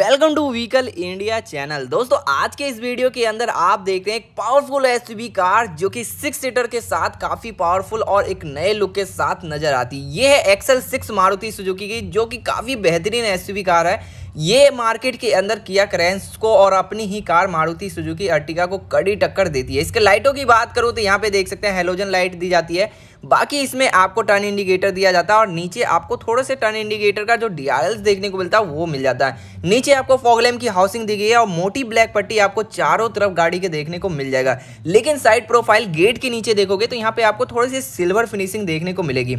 welcome to vehicle India channel दोस्तों आज के इस वीडियो के अंदर आप देखते हैं एक पावरफुल एस कार जो कि सिक्स सीटर के साथ काफ़ी पावरफुल और एक नए लुक के साथ नजर आती है ये है एक्सेल सिक्स मारुति सुजुकी की जो कि काफ़ी बेहतरीन एस कार है ये मार्केट के अंदर किया क्रेंस को और अपनी ही कार मारुति सुजुकी अर्टिका को कड़ी टक्कर देती है इसके लाइटों की बात करूँ तो यहाँ पे देख सकते हैं हेलोजन लाइट दी जाती है बाकी इसमें आपको टर्न इंडिकेटर दिया जाता है और नीचे आपको थोड़े से टर्न इंडिकेटर का जो डीआरएल्स देखने को मिलता है वो मिल जाता है नीचे आपको फॉगलेम की हाउसिंग दी गई है और मोटी ब्लैक पट्टी आपको चारों तरफ गाड़ी के देखने को मिल जाएगा लेकिन साइड प्रोफाइल गेट के नीचे देखोगे तो यहाँ पे आपको थोड़ी सी सिल्वर फिनिशिंग देखने को मिलेगी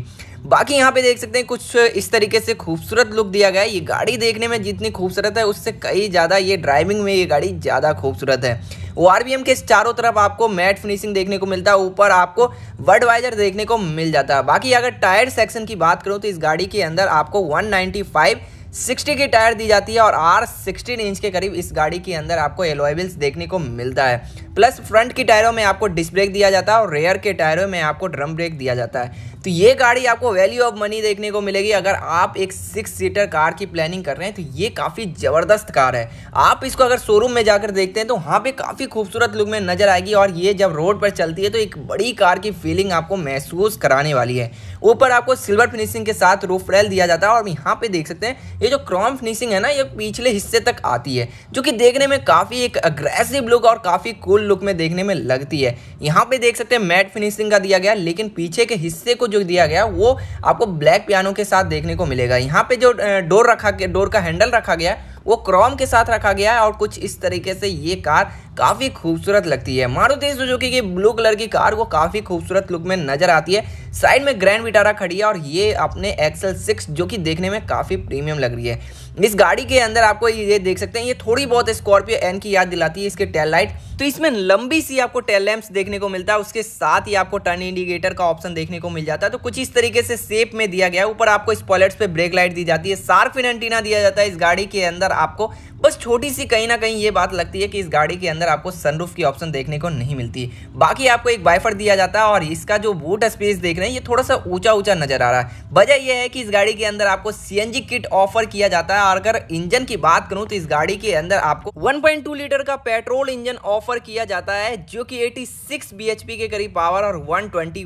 बाकी यहाँ पे देख सकते हैं कुछ इस तरीके से खूबसूरत लुक दिया गया है ये गाड़ी देखने में जितनी खूबसूरत है उससे कई ज़्यादा ये ड्राइविंग में ये गाड़ी ज़्यादा खूबसूरत है ओ के चारों तरफ आपको मैट फिनिशिंग देखने को मिलता है ऊपर आपको वर्ड वाइजर देखने को मिल जाता है बाकी अगर टायर सेक्शन की बात करूँ तो इस गाड़ी के अंदर आपको वन 60 की टायर दी जाती है और आर 16 इंच के करीब इस गाड़ी के अंदर आपको एलोएबल्स देखने को मिलता है प्लस फ्रंट की टायरों में आपको डिस्क ब्रेक दिया जाता है और रेयर के टायरों में आपको ड्रम ब्रेक दिया जाता है तो ये गाड़ी आपको वैल्यू ऑफ मनी देखने को मिलेगी अगर आप एक सिक्स सीटर कार की प्लानिंग कर रहे हैं तो ये काफ़ी ज़बरदस्त कार है आप इसको अगर शोरूम में जाकर देखते हैं तो वहाँ पे काफ़ी खूबसूरत लुक में नज़र आएगी और ये जब रोड पर चलती है तो एक बड़ी कार की फीलिंग आपको महसूस कराने वाली है ऊपर आपको सिल्वर फिनिशिंग के साथ रूफ रेल दिया जाता है और यहाँ पे देख सकते हैं ये जो क्रॉम फिनिशिंग है ना ये पिछले हिस्से तक आती है जो कि देखने में काफ़ी एक अग्रेसिव लुक और काफ़ी कूल फुल लुक में देखने में लगती है यहाँ पे देख सकते हैं मैट फिनिशिंग का दिया गया लेकिन पीछे के हिस्से को जो दिया गया वो आपको ब्लैक पियानो के साथ देखने को मिलेगा यहाँ पे जो डोर रखा डोर का हैंडल रखा गया वो क्रोम के साथ रखा गया है और कुछ इस तरीके से ये कार काफ़ी खूबसूरत लगती है मारुति सुजुकी की ब्लू कलर की कार वो काफ़ी खूबसूरत लुक में नजर आती है साइड में ग्रैंड विटारा खड़ी है और ये अपने एक्सल सिक्स जो कि देखने में काफ़ी प्रीमियम लग रही है इस गाड़ी के अंदर आपको ये देख सकते हैं ये थोड़ी बहुत स्कॉर्पियो एन की याद दिलाती है इसके टेल लाइट तो इसमें लंबी सी आपको टेल लैम्प देखने को मिलता है उसके साथ ही आपको टर्न इंडिकेटर का ऑप्शन देखने को मिल जाता है तो कुछ इस तरीके से शेप में दिया गया है ऊपर आपको स्पॉयलर्स पे ब्रेक लाइट दी जाती है सार्फिन एंटीना दिया जाता है इस गाड़ी के अंदर आपको बस छोटी सी कहीं ना कहीं ये बात लगती है कि इस गाड़ी के अंदर अंदर आपको सनरूफ की ऑप्शन देखने को नहीं मिलती बाकी आपको एक वाइफर दिया जाता है और इसका जो बूट स्पेस देख रहे हैं ये थोड़ा सा ऊंचा ऊंचा नजर आ रहा है वजह यह है कि इस गाड़ी के अंदर आपको सी किट ऑफर किया जाता है और अगर इंजन की बात करूं तो इस गाड़ी के अंदर आपको वन लीटर का पेट्रोल इंजन ऑफर किया जाता है जो की एटी सिक्स के करीब पावर और वन ट्वेंटी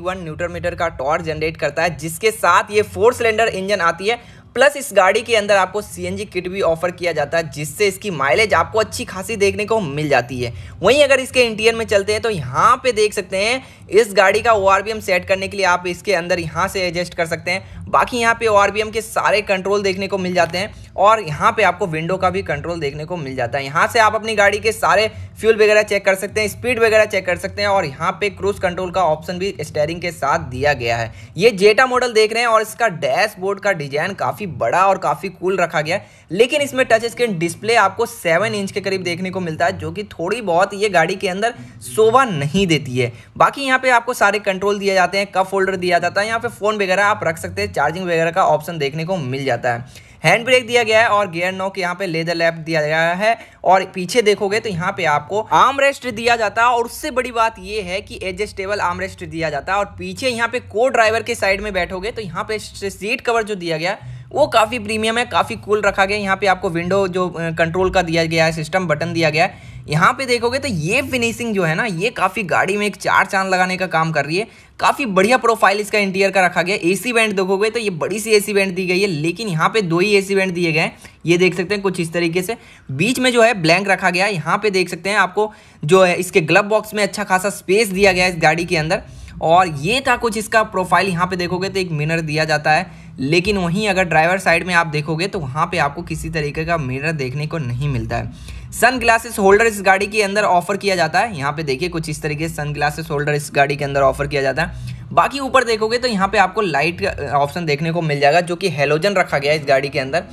मीटर का टॉर्क जनरेट करता है जिसके साथ ये फोर सिलेंडर इंजन आती है प्लस इस गाड़ी के अंदर आपको सी किट भी ऑफर किया जाता है जिससे इसकी माइलेज आपको अच्छी खासी देखने को मिल जाती है वहीं अगर इसके इंटीरियर में चलते हैं तो यहाँ पे देख सकते हैं इस गाड़ी का ओ सेट करने के लिए आप इसके अंदर यहाँ से एडजस्ट कर सकते हैं बाकी यहाँ पे ओ के सारे कंट्रोल देखने को मिल जाते हैं और यहाँ पे आपको विंडो का भी कंट्रोल देखने को मिल जाता है यहाँ से आप अपनी गाड़ी के सारे फ्यूल वगैरह चेक कर सकते हैं स्पीड वगैरह चेक कर सकते हैं और यहाँ पे क्रूज कंट्रोल का ऑप्शन भी स्टेयरिंग के साथ दिया गया है ये जेटा मॉडल देख रहे हैं और इसका डैशबोर्ड का डिजाइन काफ़ी बड़ा और काफ़ी कूल रखा गया है लेकिन इसमें टच स्क्रीन डिस्प्ले आपको सेवन इंच के करीब देखने को मिलता है जो कि थोड़ी बहुत ये गाड़ी के अंदर शोभा नहीं देती है बाकी यहाँ पे आपको सारे कंट्रोल दिए जाते हैं कप होल्डर दिया जाता है यहाँ पे फ़ोन वगैरह आप रख सकते हैं चार्जिंग वगैरह का ऑप्शन देखने को मिल जाता है हैंड ब्रेक दिया गया है और गियर नो के यहाँ पे लेदर लैप दिया गया है और पीछे देखोगे तो यहाँ पे आपको आर्म रेस्ट दिया जाता है और उससे बड़ी बात यह है कि एडजस्टेबल आर्म रेस्ट दिया जाता है और पीछे यहाँ पे को ड्राइवर के साइड में बैठोगे तो यहाँ पे सीट कवर जो दिया गया वो काफ़ी प्रीमियम है काफ़ी कूल रखा गया यहाँ पे आपको विंडो जो कंट्रोल का दिया गया है सिस्टम बटन दिया गया है यहाँ पे देखोगे तो ये फिनिशिंग जो है ना ये काफ़ी गाड़ी में एक चार चांद लगाने का काम कर रही है काफ़ी बढ़िया प्रोफाइल इसका इंटीरियर का रखा गया एसी वेंट देखोगे तो ये बड़ी सी एसी वेंट दी गई है लेकिन यहाँ पे दो ही एसी वेंट दिए गए हैं ये देख सकते हैं कुछ इस तरीके से बीच में जो है ब्लैंक रखा गया है यहाँ पे देख सकते हैं आपको जो है इसके ग्लब बॉक्स में अच्छा खासा स्पेस दिया गया है इस गाड़ी के अंदर और ये था कुछ इसका प्रोफाइल यहाँ पे देखोगे तो एक मिनर दिया जाता है लेकिन वहीं अगर ड्राइवर साइड में आप देखोगे तो वहाँ पर आपको किसी तरीके का मिरर देखने को नहीं मिलता है सन ग्लासेस होल्डर इस गाड़ी के अंदर ऑफर किया जाता है यहाँ पे देखिए कुछ इस तरीके से सन ग्लासेस होल्डर इस गाड़ी के अंदर ऑफर किया जाता है बाकी ऊपर देखोगे तो यहाँ पे आपको लाइट ऑप्शन देखने को मिल जाएगा जो कि हेलोजन रखा गया है इस गाड़ी के अंदर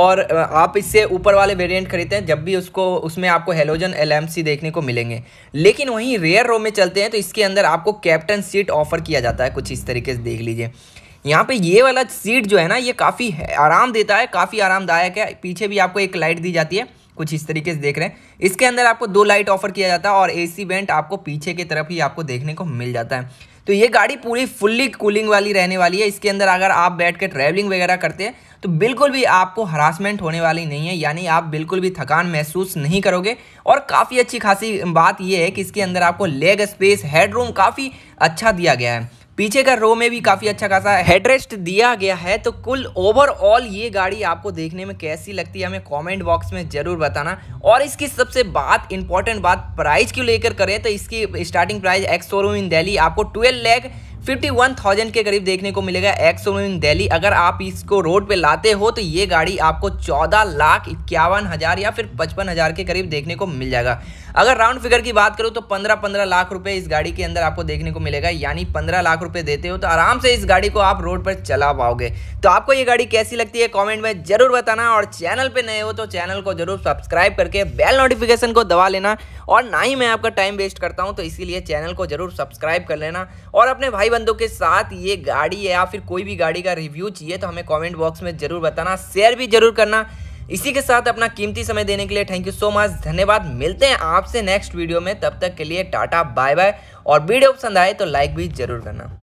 और आप इससे ऊपर वाले वेरिएंट खरीदते हैं जब भी उसको उसमें आपको हेलोजन एल देखने को मिलेंगे लेकिन वहीं रेयर रो में चलते हैं तो इसके अंदर आपको कैप्टन सीट ऑफर किया जाता है कुछ इस तरीके से देख लीजिए यहाँ पे ये वाला सीट जो है ना ये काफ़ी आराम देता है काफ़ी आरामदायक है पीछे भी आपको एक लाइट दी जाती है कुछ इस तरीके से देख रहे हैं इसके अंदर आपको दो लाइट ऑफर किया जाता है और ए सी आपको पीछे की तरफ ही आपको देखने को मिल जाता है तो ये गाड़ी पूरी फुल्ली कूलिंग वाली रहने वाली है इसके अंदर अगर आप बैठ कर ट्रैवलिंग वगैरह करते हैं तो बिल्कुल भी आपको हरासमेंट होने वाली नहीं है यानी आप बिल्कुल भी थकान महसूस नहीं करोगे और काफ़ी अच्छी खासी बात ये है कि इसके अंदर आपको लेग स्पेस हेड रूम काफ़ी अच्छा दिया गया है पीछे का रो में भी काफ़ी अच्छा खासा हेडरेस्ट दिया गया है तो कुल ओवरऑल ये गाड़ी आपको देखने में कैसी लगती है हमें कॉमेंट बॉक्स में ज़रूर बताना और इसकी सबसे बात इंपॉर्टेंट बात प्राइस की लेकर करें तो इसकी starting price ex showroom in Delhi आपको twelve lakh fifty one thousand के करीब देखने को मिलेगा एक्सो इन दिल्ली अगर आप इसको रोड पे लाते हो तो ये गाड़ी आपको चौदह लाख इक्यावन हज़ार या फिर पचपन हज़ार के करीब देखने को मिल जाएगा अगर राउंड फिगर की बात करूँ तो पंद्रह पंद्रह लाख रुपये इस गाड़ी के अंदर आपको देखने को मिलेगा यानी पंद्रह लाख रुपये देते हो तो आराम से इस गाड़ी को आप रोड पर चला पाओगे तो आपको ये गाड़ी कैसी लगती है कॉमेंट में जरूर बताना और चैनल पर नए हो तो चैनल को जरूर सब्सक्राइब करके बेल नोटिफिकेशन को दबा लेना और ना ही मैं आपका टाइम वेस्ट करता हूँ तो इसीलिए चैनल को जरूर सब्सक्राइब कर लेना और अपने भाई बंधु के साथ ये गाड़ी या फिर कोई भी गाड़ी का रिव्यू चाहिए तो हमें कॉमेंट बॉक्स में जरूर बताना शेयर भी जरूर करना इसी के साथ अपना कीमती समय देने के लिए थैंक यू सो मच धन्यवाद मिलते हैं आपसे नेक्स्ट वीडियो में तब तक के लिए टाटा बाय बाय और वीडियो पसंद आए तो लाइक भी जरूर करना